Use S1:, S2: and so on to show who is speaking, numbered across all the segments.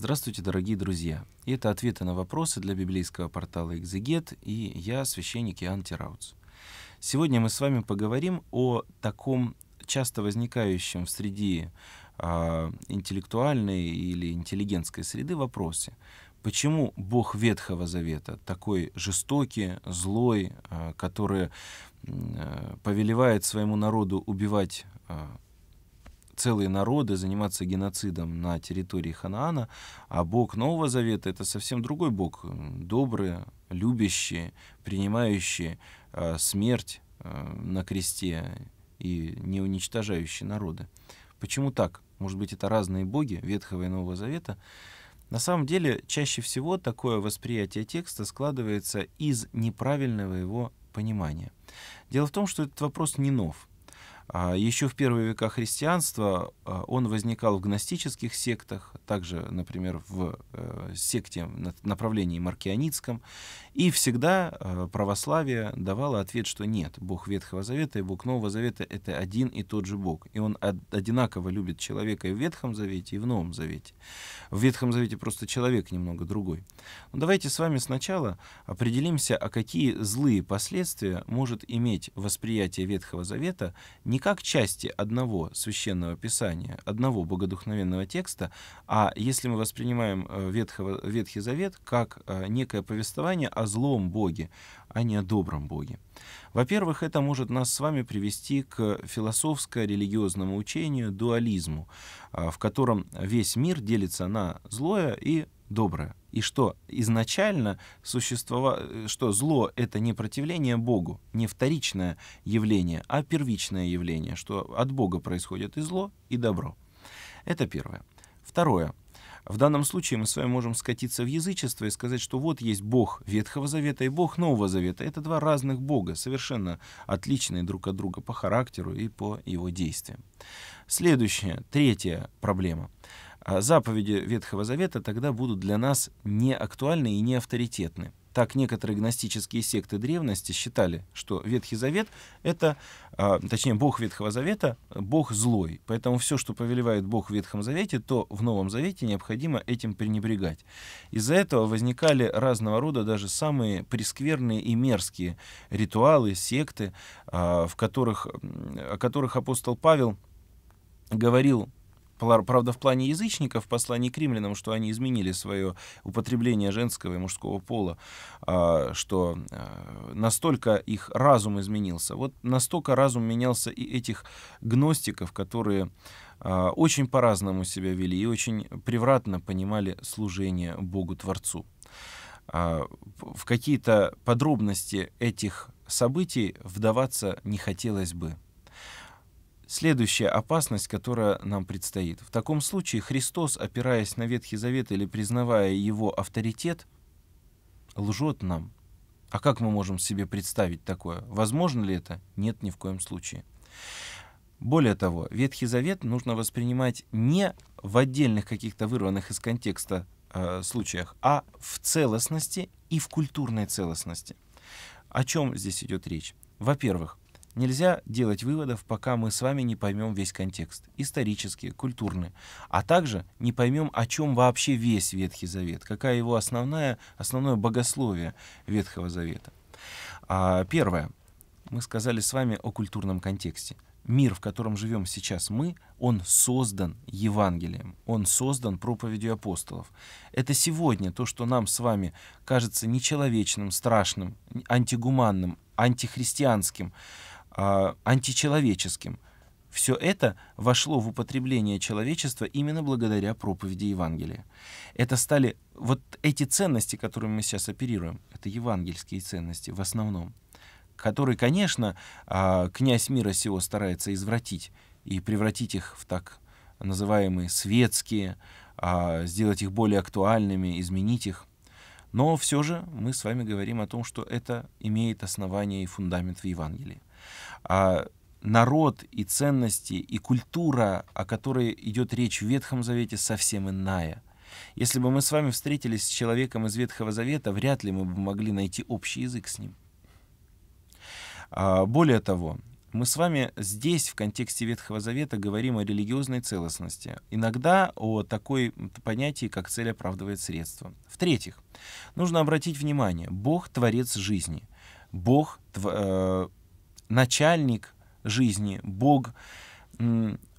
S1: Здравствуйте, дорогие друзья! это ответы на вопросы для библейского портала «Экзегет» и я, священник Иоанн Тирауц. Сегодня мы с вами поговорим о таком часто возникающем среди э, интеллектуальной или интеллигентской среды вопросе, почему Бог Ветхого Завета такой жестокий, злой, э, который э, повелевает своему народу убивать э, целые народы заниматься геноцидом на территории Ханаана, а Бог Нового Завета — это совсем другой Бог, добрый, любящий, принимающий э, смерть э, на кресте и не уничтожающий народы. Почему так? Может быть, это разные боги Ветхого и Нового Завета? На самом деле, чаще всего такое восприятие текста складывается из неправильного его понимания. Дело в том, что этот вопрос не нов. А Еще в первые века христианства а, он возникал в гностических сектах, также, например, в э, секте направлении маркианитском, и всегда а, православие давало ответ, что нет, Бог Ветхого Завета и Бог Нового Завета — это один и тот же Бог, и он одинаково любит человека и в Ветхом Завете, и в Новом Завете. В Ветхом Завете просто человек немного другой. Но ну, давайте с вами сначала определимся, а какие злые последствия может иметь восприятие Ветхого Завета не как части одного священного писания, одного богодухновенного текста, а если мы воспринимаем э, Ветхого, Ветхий Завет как э, некое повествование о злом Боге, а не о добром Боге. Во-первых, это может нас с вами привести к философско-религиозному учению, дуализму, э, в котором весь мир делится на злое и доброе. И что изначально существовало, что зло — это не противление Богу, не вторичное явление, а первичное явление, что от Бога происходит и зло, и добро. Это первое. Второе. В данном случае мы с вами можем скатиться в язычество и сказать, что вот есть Бог Ветхого Завета и Бог Нового Завета. Это два разных Бога, совершенно отличные друг от друга по характеру и по его действиям. Следующая, третья проблема — а заповеди Ветхого Завета тогда будут для нас не актуальны и не авторитетны. Так некоторые гностические секты древности считали, что Ветхий Завет — это, а, точнее, Бог Ветхого Завета — Бог злой. Поэтому все, что повелевает Бог в Ветхом Завете, то в Новом Завете необходимо этим пренебрегать. Из-за этого возникали разного рода даже самые прескверные и мерзкие ритуалы, секты, а, в которых, о которых апостол Павел говорил Правда, в плане язычников, в послании к римлянам, что они изменили свое употребление женского и мужского пола, а, что э, настолько их разум изменился. Вот настолько разум менялся и этих гностиков, которые а, очень по-разному себя вели и очень превратно понимали служение Богу-Творцу. А, в какие-то подробности этих событий вдаваться не хотелось бы. Следующая опасность, которая нам предстоит. В таком случае Христос, опираясь на Ветхий Завет или признавая его авторитет, лжет нам. А как мы можем себе представить такое? Возможно ли это? Нет, ни в коем случае. Более того, Ветхий Завет нужно воспринимать не в отдельных каких-то вырванных из контекста э, случаях, а в целостности и в культурной целостности. О чем здесь идет речь? Во-первых, Нельзя делать выводов, пока мы с вами не поймем весь контекст, исторический, культурный, а также не поймем, о чем вообще весь Ветхий Завет, какая его основная, основное богословие Ветхого Завета. А, первое. Мы сказали с вами о культурном контексте. Мир, в котором живем сейчас мы, он создан Евангелием, он создан проповедью апостолов. Это сегодня то, что нам с вами кажется нечеловечным, страшным, антигуманным, антихристианским, а, античеловеческим. Все это вошло в употребление человечества именно благодаря проповеди Евангелия. Это стали вот эти ценности, которыми мы сейчас оперируем, это евангельские ценности в основном, которые, конечно, а, князь мира сего старается извратить и превратить их в так называемые светские, а, сделать их более актуальными, изменить их. Но все же мы с вами говорим о том, что это имеет основание и фундамент в Евангелии. А, народ и ценности, и культура, о которой идет речь в Ветхом Завете, совсем иная. Если бы мы с вами встретились с человеком из Ветхого Завета, вряд ли мы бы могли найти общий язык с ним. А, более того, мы с вами здесь, в контексте Ветхого Завета, говорим о религиозной целостности. Иногда о такой понятии, как цель оправдывает средства. В-третьих, нужно обратить внимание, Бог — творец жизни. Бог э, начальник жизни, Бог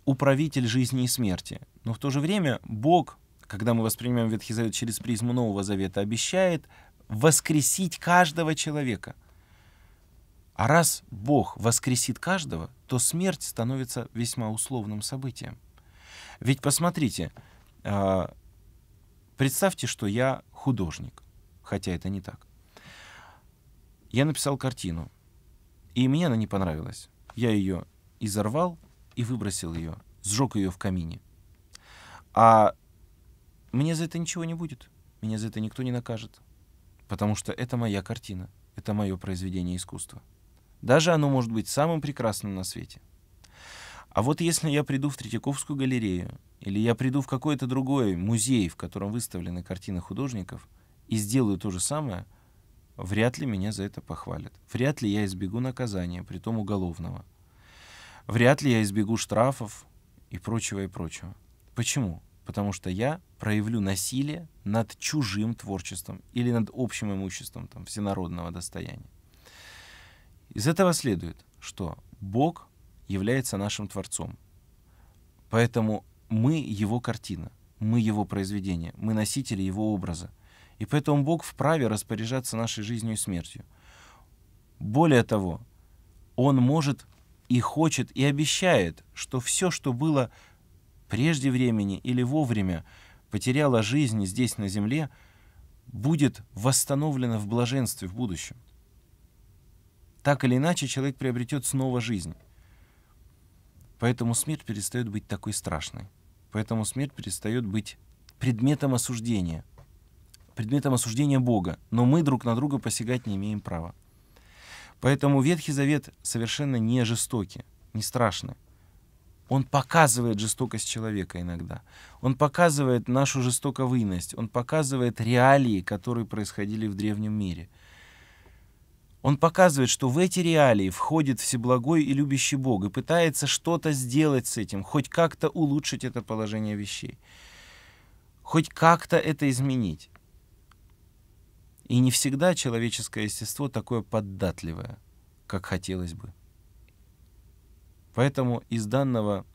S1: управитель жизни и смерти. Но в то же время Бог, когда мы воспринимаем Ветхий Завет через призму Нового Завета, обещает воскресить каждого человека. А раз Бог воскресит каждого, то смерть становится весьма условным событием. Ведь посмотрите, а, представьте, что я художник, хотя это не так. Я написал картину, и мне она не понравилась. Я ее изорвал и выбросил ее, сжег ее в камине. А мне за это ничего не будет. Меня за это никто не накажет. Потому что это моя картина. Это мое произведение искусства. Даже оно может быть самым прекрасным на свете. А вот если я приду в Третьяковскую галерею, или я приду в какой-то другой музей, в котором выставлены картины художников, и сделаю то же самое — Вряд ли меня за это похвалят. Вряд ли я избегу наказания, при том уголовного. Вряд ли я избегу штрафов и прочего, и прочего. Почему? Потому что я проявлю насилие над чужим творчеством или над общим имуществом там, всенародного достояния. Из этого следует, что Бог является нашим Творцом. Поэтому мы Его картина, мы Его произведение, мы носители Его образа. И поэтому Бог вправе распоряжаться нашей жизнью и смертью. Более того, Он может и хочет и обещает, что все, что было прежде времени или вовремя, потеряло жизнь здесь на земле, будет восстановлено в блаженстве в будущем. Так или иначе, человек приобретет снова жизнь. Поэтому смерть перестает быть такой страшной. Поэтому смерть перестает быть предметом осуждения – предметом осуждения Бога, но мы друг на друга посягать не имеем права. Поэтому Ветхий Завет совершенно не жестокий, не страшный. Он показывает жестокость человека иногда. Он показывает нашу жестоковыйность. Он показывает реалии, которые происходили в древнем мире. Он показывает, что в эти реалии входит всеблагой и любящий Бог и пытается что-то сделать с этим, хоть как-то улучшить это положение вещей, хоть как-то это изменить. И не всегда человеческое естество такое податливое, как хотелось бы. Поэтому из данного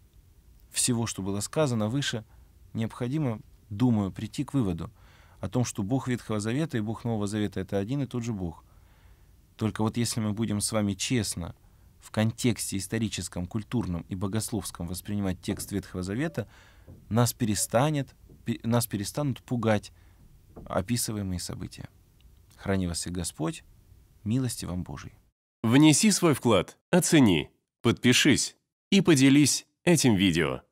S1: всего, что было сказано выше, необходимо, думаю, прийти к выводу о том, что Бог Ветхого Завета и Бог Нового Завета — это один и тот же Бог. Только вот если мы будем с вами честно в контексте историческом, культурном и богословском воспринимать текст Ветхого Завета, нас, перестанет, нас перестанут пугать описываемые события. Храни вас и Господь, милости вам Божией. Внеси свой вклад, оцени, подпишись и поделись этим видео.